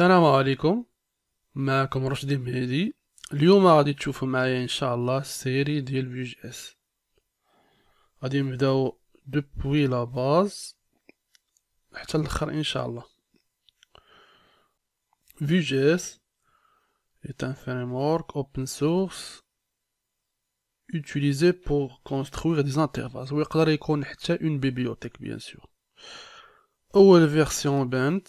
السلام عليكم معكم رشدي مهدي اليوم غادي تشوفوا معايا ان شاء الله السيري ديال فيو جي اس غادي نبداو دوبوي لا باز حتى الاخر ان شاء الله فيو جي اس est un framework open source utilisé pour construire des interfaces ويقدر يكون حتى une bibliothèque bien sûr اول فيرسيون بانت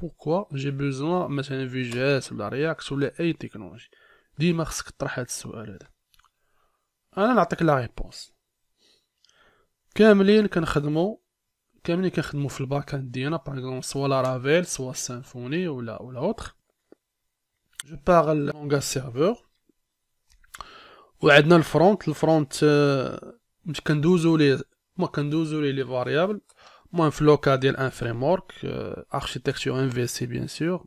بوكوا جي بوزوان مثلا في اس ولا رياكت ولا اي تكنولوجي ديما خصك تطرح هذا السؤال هذا انا نعطيك لا ريبونس كاملين كنخدمو كاملين كنخدمو في الباك اند ديالنا باغ اكزومبل سوا لارافيل سوا سيمفوني ولا ولا اوتر جو باغل لونغا سيرفور وعندنا الفرونت الفرونت آه، كندوزو ليه ما كندوزو ليه لي فاريابل Je vais faire un framework, euh, architecture MVC bien sûr.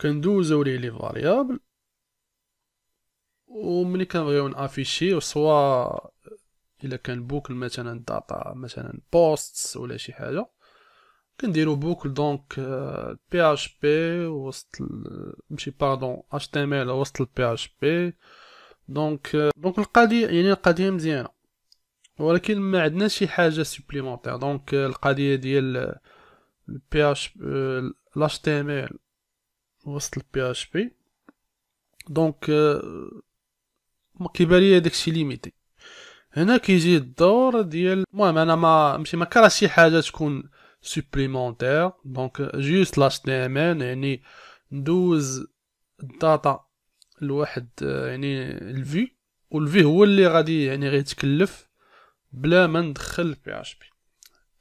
Je vais variables les variable. soit il y a boucle, data, un posts ou boucle donc PHP, je pardon, HTML, PHP. Donc, donc y a ولكن ما عندنا شي حاجه سوبليمونطير دونك euh, القضيه ديال البي اش لاش تي ام ال وسط البي اش بي دونك كيبان لي داكشي ليميتي هنا كيجي الدور ديال المهم انا ما ماشي ما كره شي حاجه تكون سوبليمونطير دونك جوست لاش تي ام ال يعني ندوز الداتا لواحد آه، يعني الفي والفي هو اللي غادي يعني غيتكلف بلا ما ندخل بي اش بي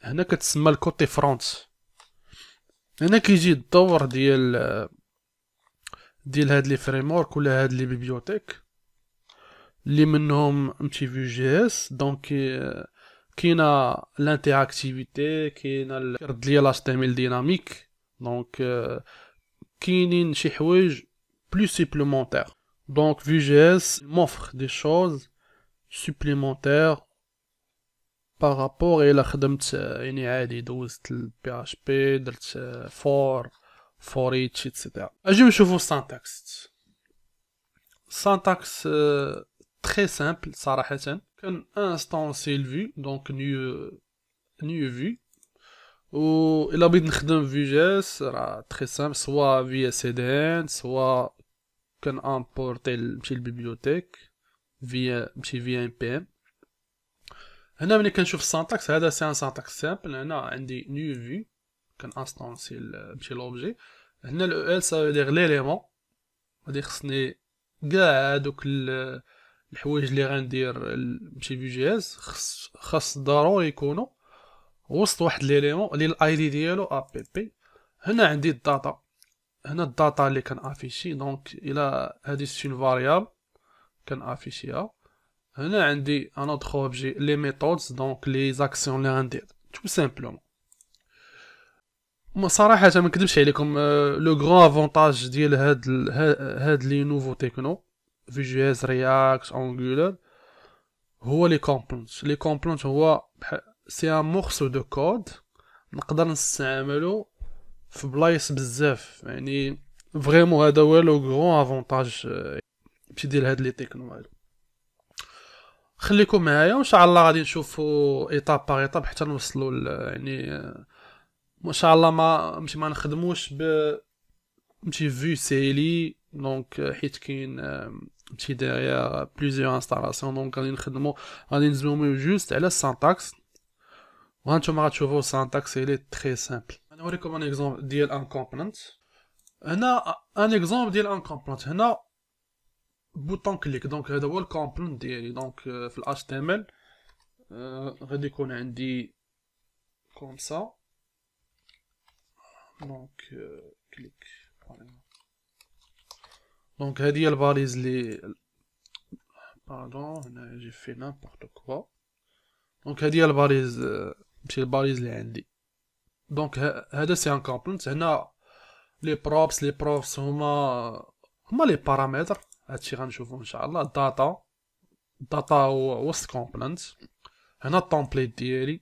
هنا كتسمى الكوتي فرونت هنا كيجي الدور ديال ديال هاد لي فريمورك ولا هاد لي بيبيوتيك لي منهم متي في جي اس دونك كاينه لانتيراكتيفيتي كاينه الكرد ليا لاش تي ديناميك دونك كاينين شي حوايج بلو سيبليمونتير دونك في جي اس موفر دي شوز سوبليمونتير بارابور الى خدمت يعني عادي دوزت البي اش بي درت فور فوريتش اتسيتيرا اجيو نشوفو السانتاكس السانتاكس تري سامبل صراحه كان انستانسيل فيو دونك نيو نيو في و الى بغيت نخدم في جيس راه تري سامبل سوا فيا سي دي ان سوا كان امبورتي نمشي للبيبليوتيك فيا نمشي فيا ام بي ام هنا ملي كنشوف السانتاكس هذا سي ان سانتاكس سامبل هنا عندي نيو في انستانسي بشي لوبجي هنا الاو ال e سا دير ليليمون غادي خصني كاع هادوك الحوايج اللي غندير بشي في جي اس خص خاص ضروري يكونوا وسط واحد ليليمون اللي الاي دي ديالو ا بي بي هنا عندي الداتا هنا الداتا اللي افيشي دونك الى هادي سي فاريابل كان افيشيها On a un autre objet, les méthodes, donc les actions, tout simplement. Je ne sais pas si je vais le grand avantage de cette nouvelle technologie, Visualize, React, Angular, c'est les components. Les components, bah, c'est un morceau de code, nous peut nous amener à faire vraiment, C'est le grand avantage euh, de cette technologie. خليكم معايا وان شاء الله غادي نشوفوا ايطاب باغ ايطاب حتى نوصلوا يعني ان شاء الله ما ماشي ما نخدموش ب ماشي في سيلي دونك حيت كاين ماشي ديريير بليزيو انستالاسيون دونك غادي نخدمو غادي نزوميو جوست على السانتاكس وهانتوما غتشوفوا السانتاكس الي تري سامبل نوريكم ان اكزومبل ديال ان كومبوننت هنا ان اكزومبل ديال ان كومبوننت هنا بوتون كليك دونك هذا هو الكومبلنت ديالي دونك euh, في ال HTML euh, غادي يكون عندي كوم سا دونك كليك دونك هذه هي الباليز لي باردون هنا جي في نامبورت كوا دونك هذه هي الباليز euh، ماشي الباليز اللي عندي دونك هذا سي ان كومبلنت هنا لي بروبس لي بروبس هما هما لي بارامتر هادشي غنشوفو ان شاء الله الداتا الداتا وسط كومبلنت هنا التومبليت ديالي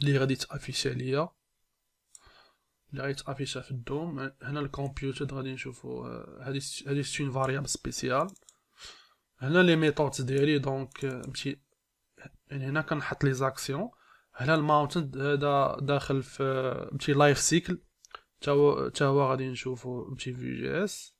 اللي غادي تافيشا ليا اللي غادي تافيشا في الدوم هنا الكمبيوتر غادي نشوفو آه، هادي هادي ستون فاريابل سبيسيال هنا لي ميثود ديالي دونك آه، مشي يعني هنا كنحط لي زاكسيون هنا الماونتن هذا داخل في آه، مشي لايف سيكل تا هو غادي نشوفو مشي في جي اس